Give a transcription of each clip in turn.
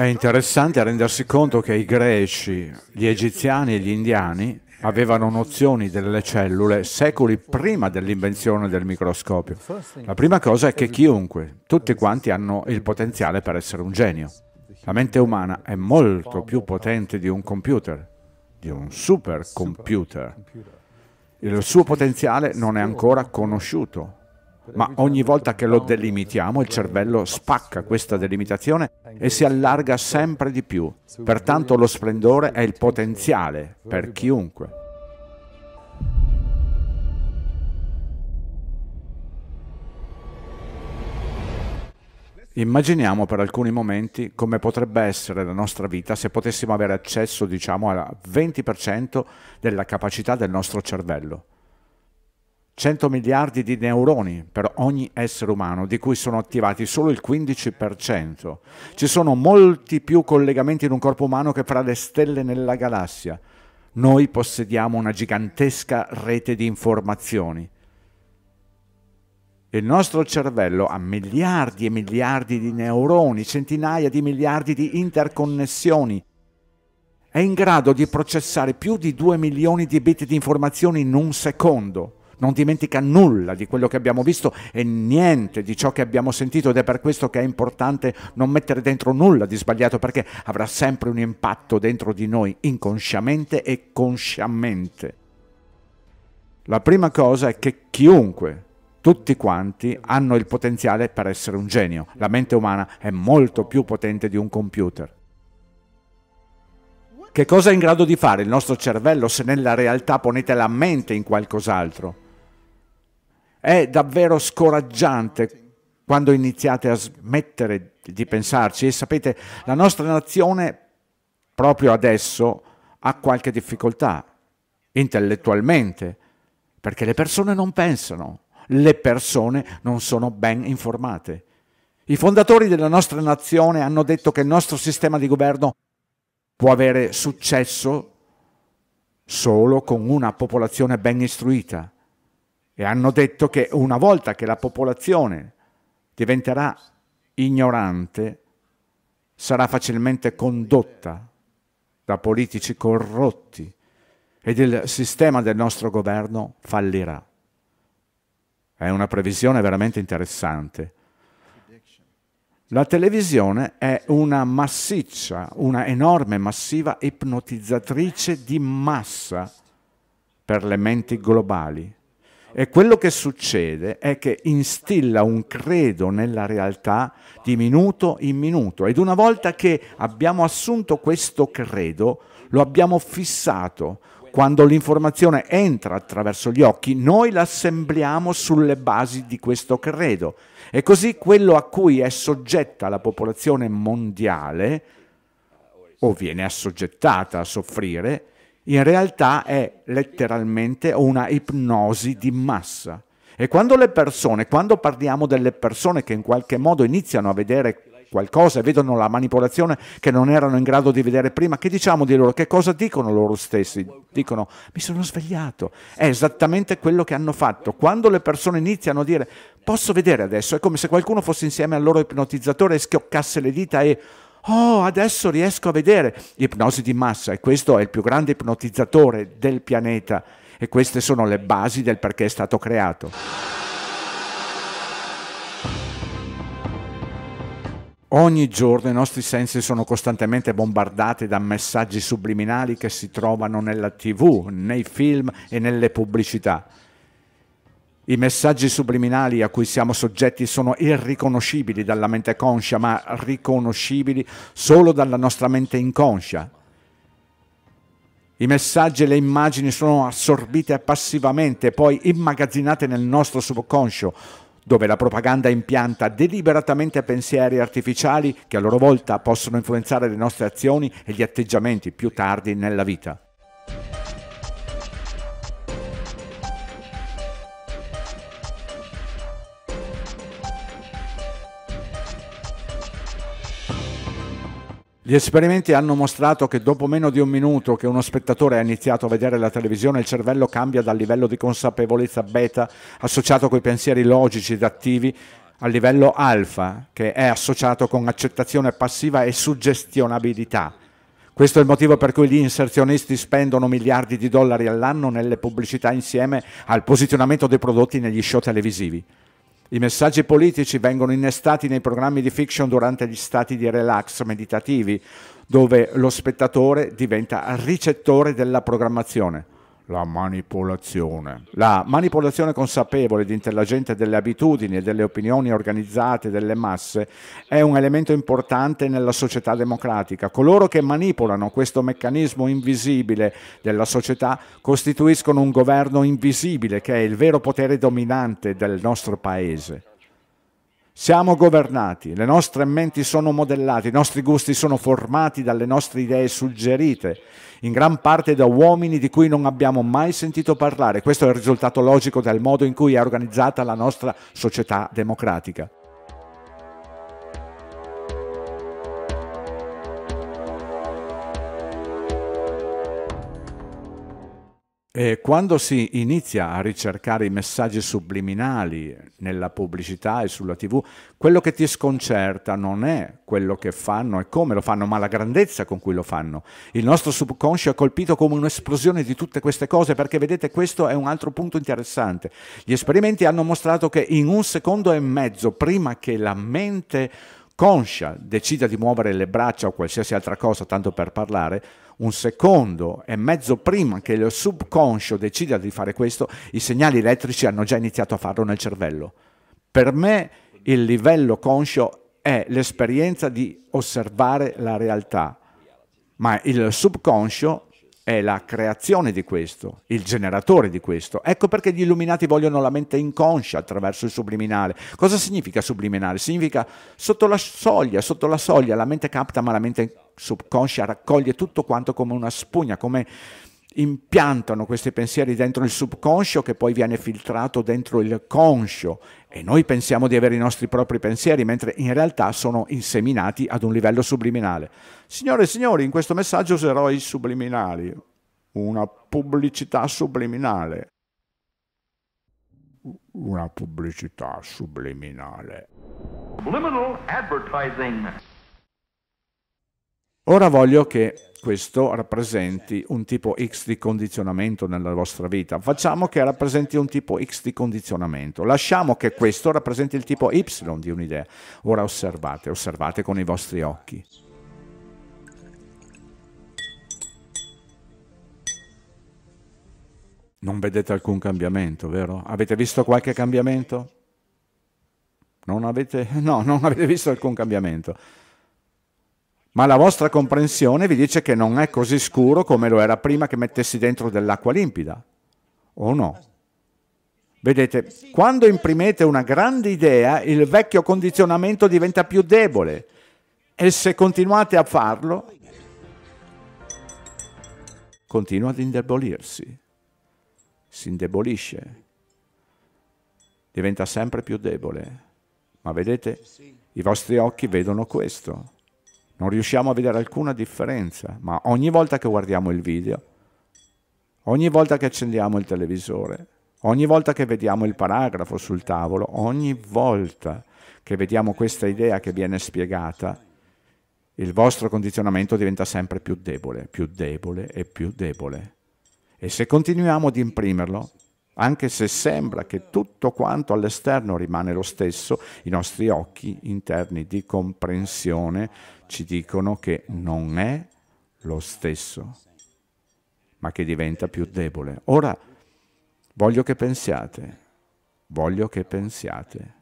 È interessante rendersi conto che i greci, gli egiziani e gli indiani avevano nozioni delle cellule secoli prima dell'invenzione del microscopio. La prima cosa è che chiunque, tutti quanti hanno il potenziale per essere un genio. La mente umana è molto più potente di un computer, di un supercomputer. Il suo potenziale non è ancora conosciuto, ma ogni volta che lo delimitiamo il cervello spacca questa delimitazione e si allarga sempre di più. Pertanto lo splendore è il potenziale per chiunque. Immaginiamo per alcuni momenti come potrebbe essere la nostra vita se potessimo avere accesso, diciamo, al 20% della capacità del nostro cervello. 100 miliardi di neuroni per ogni essere umano, di cui sono attivati solo il 15%. Ci sono molti più collegamenti in un corpo umano che fra le stelle nella galassia. Noi possediamo una gigantesca rete di informazioni. Il nostro cervello ha miliardi e miliardi di neuroni, centinaia di miliardi di interconnessioni. È in grado di processare più di 2 milioni di bit di informazioni in un secondo non dimentica nulla di quello che abbiamo visto e niente di ciò che abbiamo sentito ed è per questo che è importante non mettere dentro nulla di sbagliato perché avrà sempre un impatto dentro di noi inconsciamente e consciamente. La prima cosa è che chiunque, tutti quanti, hanno il potenziale per essere un genio. La mente umana è molto più potente di un computer. Che cosa è in grado di fare il nostro cervello se nella realtà ponete la mente in qualcos'altro? È davvero scoraggiante quando iniziate a smettere di pensarci e sapete la nostra nazione proprio adesso ha qualche difficoltà intellettualmente perché le persone non pensano, le persone non sono ben informate. I fondatori della nostra nazione hanno detto che il nostro sistema di governo può avere successo solo con una popolazione ben istruita e hanno detto che una volta che la popolazione diventerà ignorante, sarà facilmente condotta da politici corrotti ed il sistema del nostro governo fallirà. È una previsione veramente interessante. La televisione è una massiccia, una enorme, massiva ipnotizzatrice di massa per le menti globali. E quello che succede è che instilla un credo nella realtà di minuto in minuto. Ed una volta che abbiamo assunto questo credo, lo abbiamo fissato. Quando l'informazione entra attraverso gli occhi, noi la sulle basi di questo credo. E così quello a cui è soggetta la popolazione mondiale, o viene assoggettata a soffrire, in realtà è letteralmente una ipnosi di massa. E quando le persone, quando parliamo delle persone che in qualche modo iniziano a vedere qualcosa e vedono la manipolazione che non erano in grado di vedere prima, che diciamo di loro? Che cosa dicono loro stessi? Dicono mi sono svegliato. È esattamente quello che hanno fatto. Quando le persone iniziano a dire posso vedere adesso, è come se qualcuno fosse insieme al loro ipnotizzatore e schioccasse le dita e Oh, adesso riesco a vedere. L'ipnosi di massa, e questo è il più grande ipnotizzatore del pianeta. E queste sono le basi del perché è stato creato. Ogni giorno i nostri sensi sono costantemente bombardati da messaggi subliminali che si trovano nella tv, nei film e nelle pubblicità. I messaggi subliminali a cui siamo soggetti sono irriconoscibili dalla mente conscia, ma riconoscibili solo dalla nostra mente inconscia. I messaggi e le immagini sono assorbite passivamente e poi immagazzinate nel nostro subconscio, dove la propaganda impianta deliberatamente pensieri artificiali che a loro volta possono influenzare le nostre azioni e gli atteggiamenti più tardi nella vita. Gli esperimenti hanno mostrato che dopo meno di un minuto che uno spettatore ha iniziato a vedere la televisione, il cervello cambia dal livello di consapevolezza beta associato con i pensieri logici ed attivi al livello alfa, che è associato con accettazione passiva e suggestionabilità. Questo è il motivo per cui gli inserzionisti spendono miliardi di dollari all'anno nelle pubblicità insieme al posizionamento dei prodotti negli show televisivi. I messaggi politici vengono innestati nei programmi di fiction durante gli stati di relax meditativi, dove lo spettatore diventa ricettore della programmazione la manipolazione. La manipolazione consapevole ed intelligente delle abitudini e delle opinioni organizzate delle masse è un elemento importante nella società democratica. Coloro che manipolano questo meccanismo invisibile della società costituiscono un governo invisibile che è il vero potere dominante del nostro paese. Siamo governati, le nostre menti sono modellate, i nostri gusti sono formati dalle nostre idee suggerite, in gran parte da uomini di cui non abbiamo mai sentito parlare. Questo è il risultato logico del modo in cui è organizzata la nostra società democratica. E quando si inizia a ricercare i messaggi subliminali nella pubblicità e sulla tv, quello che ti sconcerta non è quello che fanno e come lo fanno, ma la grandezza con cui lo fanno. Il nostro subconscio è colpito come un'esplosione di tutte queste cose, perché vedete questo è un altro punto interessante. Gli esperimenti hanno mostrato che in un secondo e mezzo, prima che la mente conscia decida di muovere le braccia o qualsiasi altra cosa, tanto per parlare, un secondo e mezzo prima che il subconscio decida di fare questo, i segnali elettrici hanno già iniziato a farlo nel cervello. Per me il livello conscio è l'esperienza di osservare la realtà, ma il subconscio è la creazione di questo, il generatore di questo. Ecco perché gli illuminati vogliono la mente inconscia attraverso il subliminale. Cosa significa subliminale? Significa sotto la soglia, sotto la soglia, la mente capta ma la mente inconscia subconscia raccoglie tutto quanto come una spugna, come impiantano questi pensieri dentro il subconscio che poi viene filtrato dentro il conscio e noi pensiamo di avere i nostri propri pensieri mentre in realtà sono inseminati ad un livello subliminale. Signore e signori, in questo messaggio userò i subliminali, una pubblicità subliminale. Una pubblicità subliminale. Subliminal advertising. Ora voglio che questo rappresenti un tipo X di condizionamento nella vostra vita. Facciamo che rappresenti un tipo X di condizionamento. Lasciamo che questo rappresenti il tipo Y di un'idea. Ora osservate, osservate con i vostri occhi. Non vedete alcun cambiamento, vero? Avete visto qualche cambiamento? Non avete, no, non avete visto alcun cambiamento ma la vostra comprensione vi dice che non è così scuro come lo era prima che mettessi dentro dell'acqua limpida, o no? Vedete, quando imprimete una grande idea, il vecchio condizionamento diventa più debole e se continuate a farlo, continua ad indebolirsi, si indebolisce, diventa sempre più debole. Ma vedete, i vostri occhi vedono questo non riusciamo a vedere alcuna differenza, ma ogni volta che guardiamo il video, ogni volta che accendiamo il televisore, ogni volta che vediamo il paragrafo sul tavolo, ogni volta che vediamo questa idea che viene spiegata, il vostro condizionamento diventa sempre più debole, più debole e più debole. E se continuiamo ad imprimerlo, anche se sembra che tutto quanto all'esterno rimane lo stesso, i nostri occhi interni di comprensione ci dicono che non è lo stesso, ma che diventa più debole. Ora voglio che pensiate, voglio che pensiate.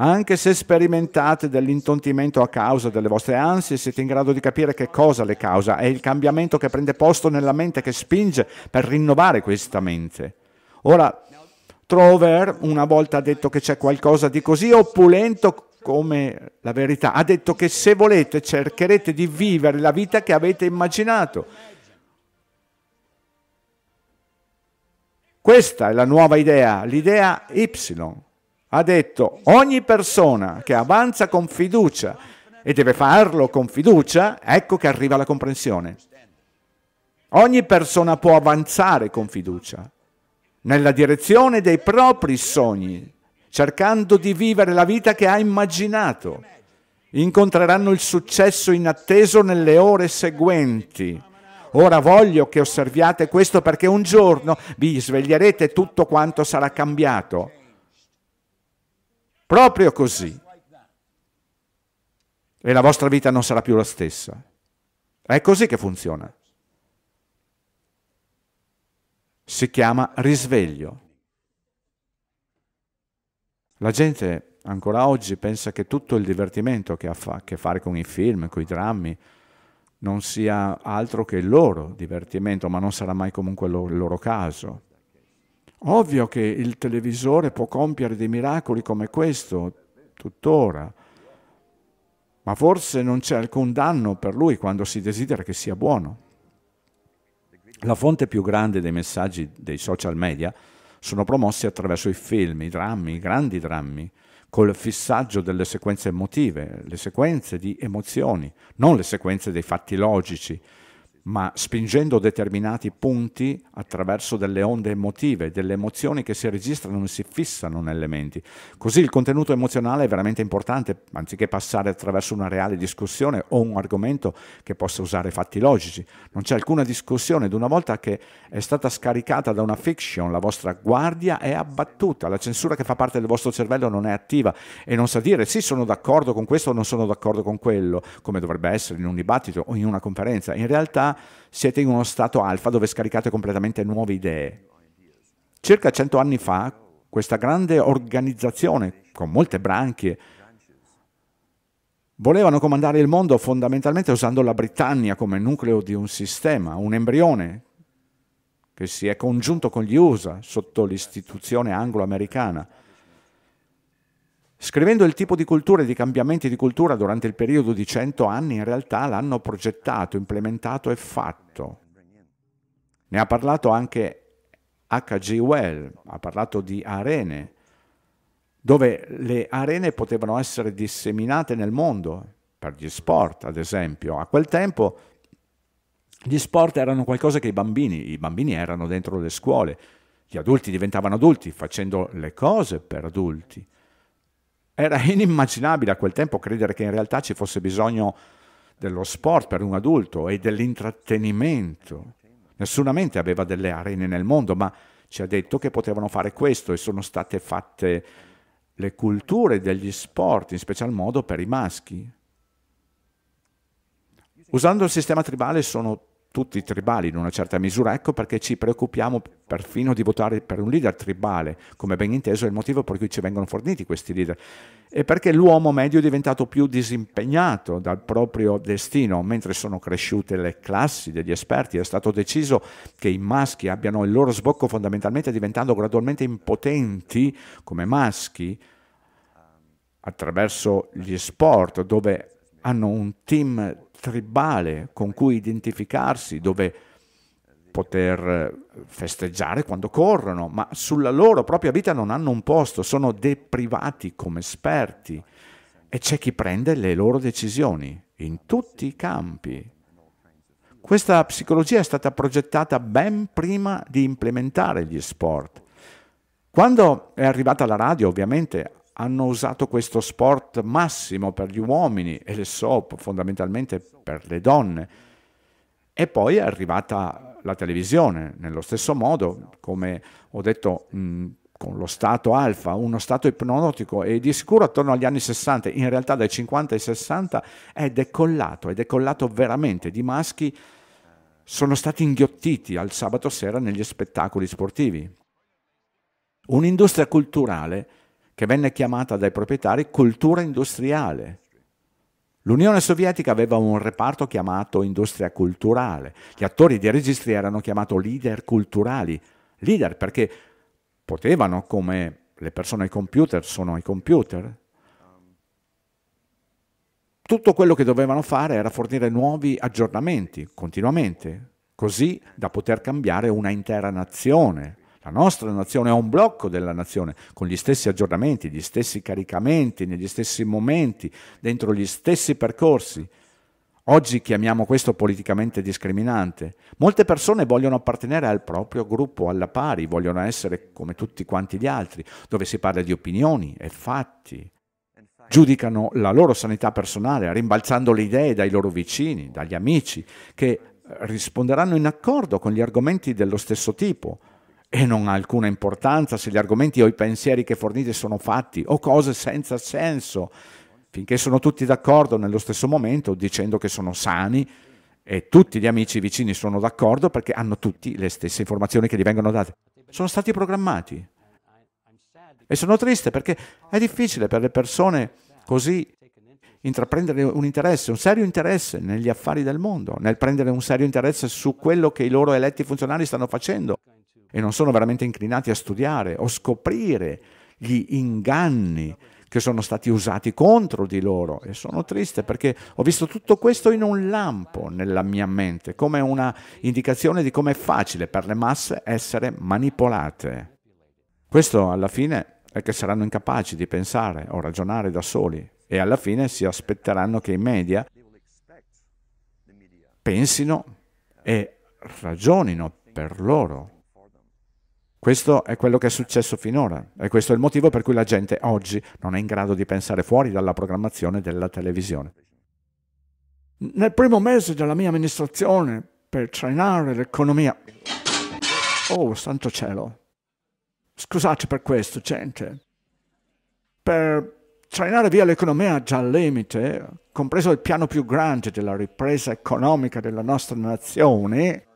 Anche se sperimentate dell'intontimento a causa delle vostre ansie, siete in grado di capire che cosa le causa. È il cambiamento che prende posto nella mente che spinge per rinnovare questa mente. Ora, Trover, una volta ha detto che c'è qualcosa di così opulento come la verità, ha detto che se volete cercherete di vivere la vita che avete immaginato. Questa è la nuova idea, l'idea Y. Ha detto ogni persona che avanza con fiducia e deve farlo con fiducia, ecco che arriva la comprensione. Ogni persona può avanzare con fiducia, nella direzione dei propri sogni, cercando di vivere la vita che ha immaginato. Incontreranno il successo inatteso nelle ore seguenti. Ora voglio che osserviate questo perché un giorno vi sveglierete e tutto quanto sarà cambiato. Proprio così. E la vostra vita non sarà più la stessa. È così che funziona. si chiama risveglio. La gente ancora oggi pensa che tutto il divertimento che ha a che fare con i film, con i drammi, non sia altro che il loro divertimento, ma non sarà mai comunque il loro caso. Ovvio che il televisore può compiere dei miracoli come questo, tuttora, ma forse non c'è alcun danno per lui quando si desidera che sia buono. La fonte più grande dei messaggi dei social media sono promossi attraverso i film, i drammi, i grandi drammi, col fissaggio delle sequenze emotive, le sequenze di emozioni, non le sequenze dei fatti logici, ma spingendo determinati punti attraverso delle onde emotive, delle emozioni che si registrano e si fissano nelle menti. Così il contenuto emozionale è veramente importante, anziché passare attraverso una reale discussione o un argomento che possa usare fatti logici. Non c'è alcuna discussione ed una volta che è stata scaricata da una fiction, la vostra guardia è abbattuta, la censura che fa parte del vostro cervello non è attiva e non sa dire sì sono d'accordo con questo o non sono d'accordo con quello, come dovrebbe essere in un dibattito o in una conferenza. In realtà siete in uno stato alfa dove scaricate completamente nuove idee. Circa cento anni fa, questa grande organizzazione, con molte branchie, volevano comandare il mondo fondamentalmente usando la Britannia come nucleo di un sistema, un embrione che si è congiunto con gli USA sotto l'istituzione anglo-americana. Scrivendo il tipo di cultura e di cambiamenti di cultura durante il periodo di cento anni, in realtà l'hanno progettato, implementato e fatto. Ne ha parlato anche H.G. Well, ha parlato di arene, dove le arene potevano essere disseminate nel mondo, per gli sport ad esempio. A quel tempo gli sport erano qualcosa che i bambini, i bambini erano dentro le scuole, gli adulti diventavano adulti facendo le cose per adulti. Era inimmaginabile a quel tempo credere che in realtà ci fosse bisogno dello sport per un adulto e dell'intrattenimento. Nessuna mente aveva delle arene nel mondo, ma ci ha detto che potevano fare questo e sono state fatte le culture degli sport, in special modo per i maschi. Usando il sistema tribale sono tutti tribali in una certa misura, ecco perché ci preoccupiamo perfino di votare per un leader tribale, come ben inteso è il motivo per cui ci vengono forniti questi leader, e perché l'uomo medio è diventato più disimpegnato dal proprio destino, mentre sono cresciute le classi degli esperti, è stato deciso che i maschi abbiano il loro sbocco fondamentalmente diventando gradualmente impotenti come maschi attraverso gli sport dove hanno un team tribale con cui identificarsi, dove poter eh, festeggiare quando corrono, ma sulla loro propria vita non hanno un posto, sono deprivati come esperti e c'è chi prende le loro decisioni in tutti i campi. Questa psicologia è stata progettata ben prima di implementare gli sport. Quando è arrivata la radio, ovviamente hanno usato questo sport massimo per gli uomini e le soap fondamentalmente per le donne. E poi è arrivata la televisione, nello stesso modo, come ho detto mh, con lo stato alfa, uno stato ipnotico e di sicuro attorno agli anni 60, in realtà dai 50 ai 60 è decollato, è decollato veramente, di maschi sono stati inghiottiti al sabato sera negli spettacoli sportivi. Un'industria culturale che venne chiamata dai proprietari cultura industriale. L'Unione Sovietica aveva un reparto chiamato industria culturale, gli attori dei registri erano chiamati leader culturali, leader perché potevano, come le persone ai computer sono ai computer, tutto quello che dovevano fare era fornire nuovi aggiornamenti continuamente, così da poter cambiare una intera nazione, la nostra nazione è un blocco della nazione, con gli stessi aggiornamenti, gli stessi caricamenti, negli stessi momenti, dentro gli stessi percorsi. Oggi chiamiamo questo politicamente discriminante. Molte persone vogliono appartenere al proprio gruppo alla pari, vogliono essere come tutti quanti gli altri, dove si parla di opinioni e fatti. Giudicano la loro sanità personale, rimbalzando le idee dai loro vicini, dagli amici, che risponderanno in accordo con gli argomenti dello stesso tipo e non ha alcuna importanza se gli argomenti o i pensieri che fornite sono fatti o cose senza senso, finché sono tutti d'accordo nello stesso momento dicendo che sono sani e tutti gli amici vicini sono d'accordo perché hanno tutti le stesse informazioni che gli vengono date. Sono stati programmati. E sono triste perché è difficile per le persone così intraprendere un interesse, un serio interesse negli affari del mondo, nel prendere un serio interesse su quello che i loro eletti funzionari stanno facendo e non sono veramente inclinati a studiare o scoprire gli inganni che sono stati usati contro di loro e sono triste perché ho visto tutto questo in un lampo nella mia mente, come una indicazione di come è facile per le masse essere manipolate. Questo alla fine è che saranno incapaci di pensare o ragionare da soli e alla fine si aspetteranno che i media pensino e ragionino per loro questo è quello che è successo finora e questo è il motivo per cui la gente oggi non è in grado di pensare fuori dalla programmazione della televisione. Nel primo mese della mia amministrazione, per trainare l'economia... Oh, santo cielo! Scusate per questo, gente. Per trainare via l'economia già al limite, compreso il piano più grande della ripresa economica della nostra nazione...